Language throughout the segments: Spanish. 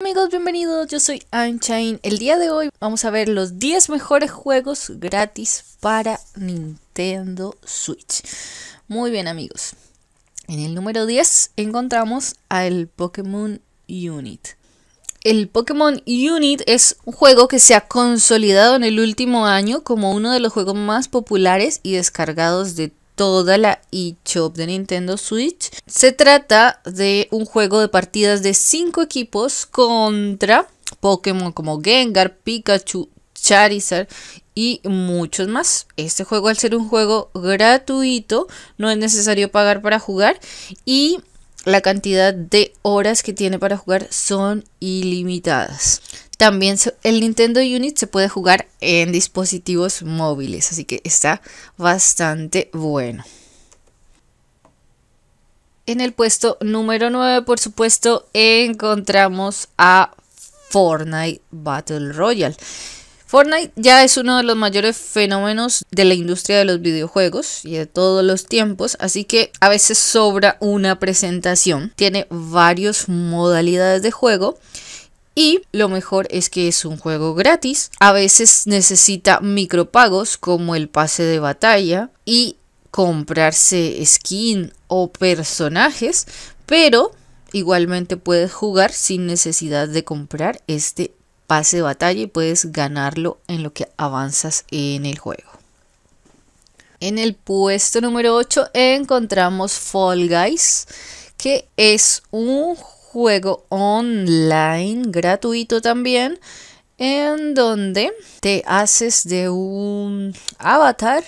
Amigos, bienvenidos, yo soy Anchain, El día de hoy vamos a ver los 10 mejores juegos gratis para Nintendo Switch. Muy bien amigos, en el número 10 encontramos al Pokémon Unit. El Pokémon Unit es un juego que se ha consolidado en el último año como uno de los juegos más populares y descargados de toda la eShop de Nintendo Switch. Se trata de un juego de partidas de 5 equipos contra Pokémon como Gengar, Pikachu, Charizard y muchos más. Este juego al ser un juego gratuito no es necesario pagar para jugar y la cantidad de horas que tiene para jugar son ilimitadas. También el Nintendo Unit se puede jugar en dispositivos móviles, así que está bastante bueno. En el puesto número 9, por supuesto, encontramos a Fortnite Battle Royale. Fortnite ya es uno de los mayores fenómenos de la industria de los videojuegos y de todos los tiempos, así que a veces sobra una presentación. Tiene varias modalidades de juego y lo mejor es que es un juego gratis. A veces necesita micropagos como el pase de batalla y comprarse skin o personajes, pero igualmente puedes jugar sin necesidad de comprar este pase de batalla y puedes ganarlo en lo que avanzas en el juego. En el puesto número 8 encontramos Fall Guys, que es un juego juego online gratuito también en donde te haces de un avatar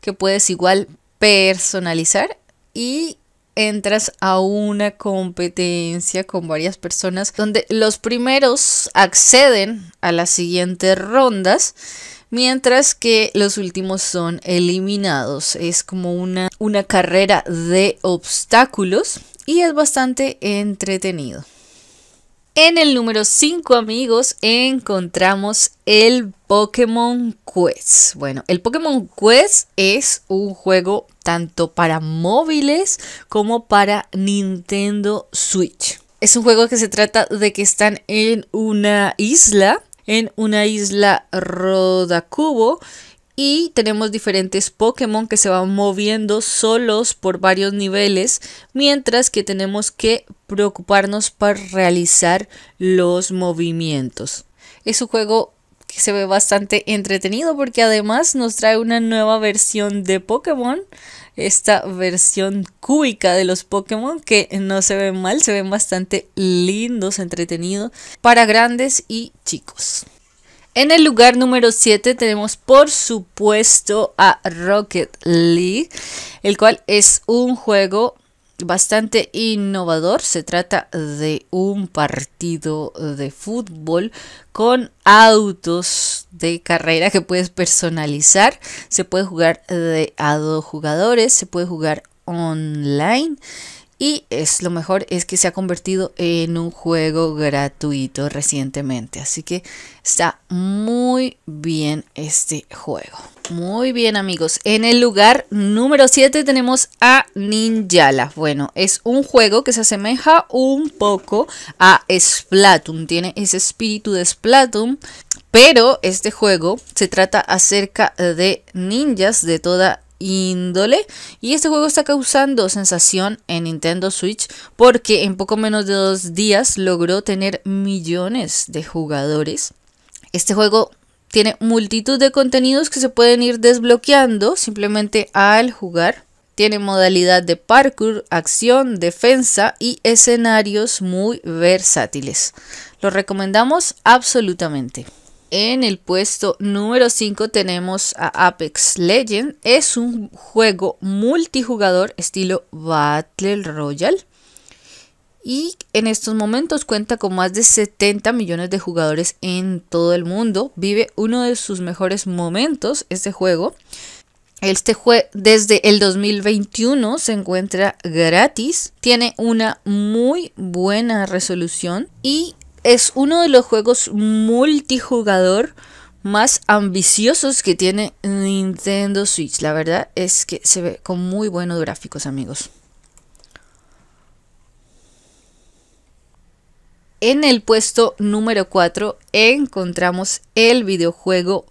que puedes igual personalizar y entras a una competencia con varias personas donde los primeros acceden a las siguientes rondas mientras que los últimos son eliminados. Es como una, una carrera de obstáculos y es bastante entretenido. En el número 5 amigos encontramos el Pokémon Quest. Bueno, el Pokémon Quest es un juego tanto para móviles como para Nintendo Switch. Es un juego que se trata de que están en una isla, en una isla Rodacubo, y tenemos diferentes Pokémon que se van moviendo solos por varios niveles, mientras que tenemos que preocuparnos para realizar los movimientos. Es un juego que se ve bastante entretenido porque además nos trae una nueva versión de Pokémon, esta versión cúbica de los Pokémon que no se ven mal, se ven bastante lindos, entretenidos para grandes y chicos. En el lugar número 7 tenemos por supuesto a Rocket League, el cual es un juego bastante innovador. Se trata de un partido de fútbol con autos de carrera que puedes personalizar. Se puede jugar de a dos jugadores, se puede jugar online y es lo mejor es que se ha convertido en un juego gratuito recientemente. Así que está muy bien este juego. Muy bien amigos, en el lugar número 7 tenemos a Ninjala. Bueno, es un juego que se asemeja un poco a Splatoon, tiene ese espíritu de Splatoon, pero este juego se trata acerca de ninjas de toda índole y este juego está causando sensación en Nintendo Switch porque en poco menos de dos días logró tener millones de jugadores. Este juego tiene multitud de contenidos que se pueden ir desbloqueando simplemente al jugar. Tiene modalidad de parkour, acción, defensa y escenarios muy versátiles. Lo recomendamos absolutamente. En el puesto número 5 tenemos a Apex Legend. Es un juego multijugador estilo Battle Royale. Y en estos momentos cuenta con más de 70 millones de jugadores en todo el mundo. Vive uno de sus mejores momentos este juego. Este juego desde el 2021 se encuentra gratis, tiene una muy buena resolución y es uno de los juegos multijugador más ambiciosos que tiene Nintendo Switch. La verdad es que se ve con muy buenos gráficos, amigos. En el puesto número 4 encontramos el videojuego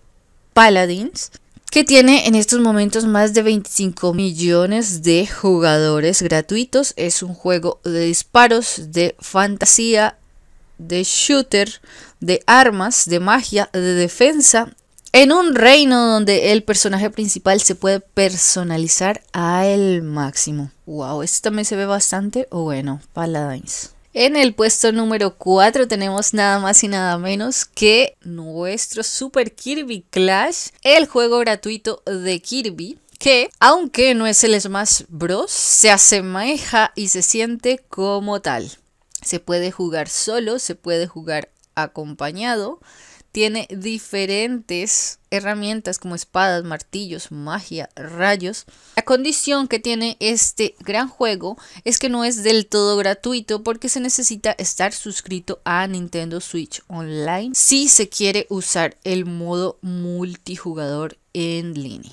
Paladins, que tiene en estos momentos más de 25 millones de jugadores gratuitos. Es un juego de disparos, de fantasía de shooter, de armas, de magia, de defensa, en un reino donde el personaje principal se puede personalizar al máximo. Wow, esto también se ve bastante bueno, Paladins. En el puesto número 4 tenemos nada más y nada menos que nuestro Super Kirby Clash, el juego gratuito de Kirby, que aunque no es el Smash Bros, se asemeja y se siente como tal. Se puede jugar solo, se puede jugar acompañado. Tiene diferentes herramientas como espadas, martillos, magia, rayos. La condición que tiene este gran juego es que no es del todo gratuito porque se necesita estar suscrito a Nintendo Switch Online si se quiere usar el modo multijugador en línea.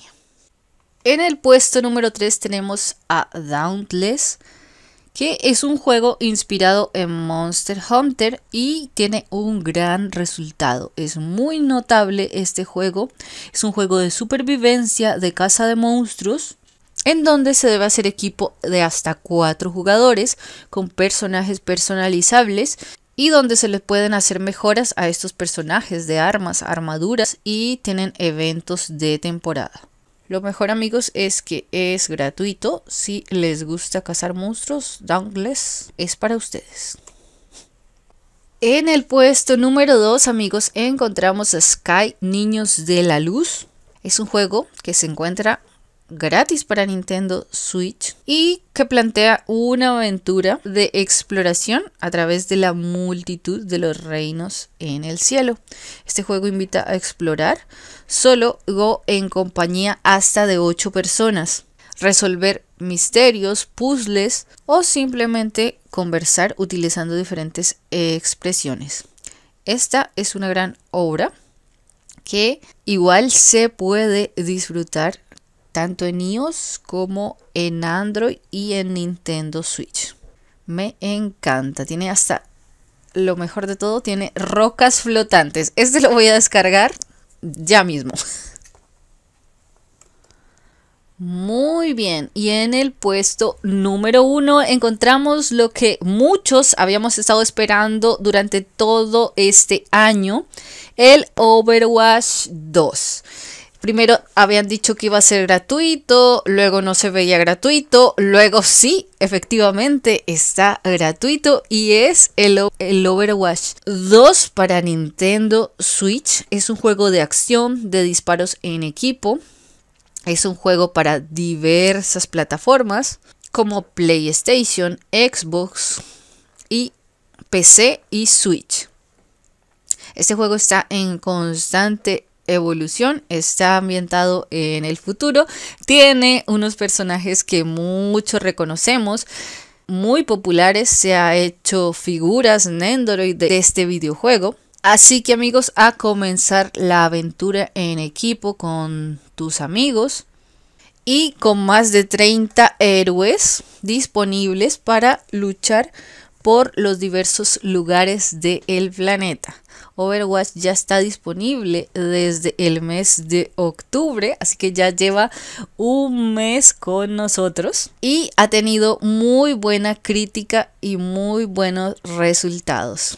En el puesto número 3 tenemos a Dauntless que es un juego inspirado en Monster Hunter y tiene un gran resultado. Es muy notable este juego. Es un juego de supervivencia de caza de monstruos en donde se debe hacer equipo de hasta cuatro jugadores con personajes personalizables y donde se les pueden hacer mejoras a estos personajes de armas, armaduras y tienen eventos de temporada. Lo mejor amigos es que es gratuito. Si les gusta cazar monstruos, Dauntless es para ustedes. En el puesto número 2 amigos encontramos Sky Niños de la Luz. Es un juego que se encuentra gratis para Nintendo Switch y que plantea una aventura de exploración a través de la multitud de los reinos en el cielo. Este juego invita a explorar solo o en compañía hasta de 8 personas, resolver misterios, puzzles o simplemente conversar utilizando diferentes expresiones. Esta es una gran obra que igual se puede disfrutar tanto en iOS como en Android y en Nintendo Switch. Me encanta, tiene hasta lo mejor de todo, tiene rocas flotantes. Este lo voy a descargar ya mismo. Muy bien, y en el puesto número uno encontramos lo que muchos habíamos estado esperando durante todo este año, el Overwatch 2 primero habían dicho que iba a ser gratuito, luego no se veía gratuito, luego sí, efectivamente está gratuito y es el, Overwatch 2 para Nintendo Switch. Es un juego de acción, de disparos en equipo. Es un juego para diversas plataformas como PlayStation, Xbox y PC y Switch. Este juego está en constante Evolución está ambientado en el futuro, tiene unos personajes que muchos reconocemos muy populares, se ha hecho figuras Nendoroid de este videojuego. Así que amigos, a comenzar la aventura en equipo con tus amigos y con más de 30 héroes disponibles para luchar por los diversos lugares del planeta. Overwatch ya está disponible desde el mes de octubre, así que ya lleva un mes con nosotros y ha tenido muy buena crítica y muy buenos resultados.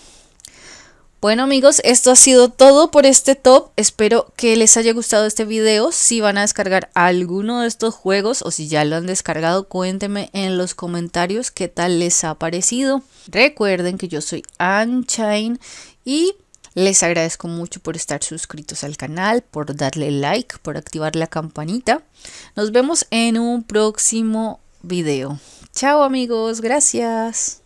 Bueno amigos, esto ha sido todo por este top. Espero que les haya gustado este video. Si van a descargar alguno de estos juegos o si ya lo han descargado, cuéntenme en los comentarios qué tal les ha parecido. Recuerden que yo soy Anchain y les agradezco mucho por estar suscritos al canal, por darle like, por activar la campanita. Nos vemos en un próximo video. Chao amigos, gracias.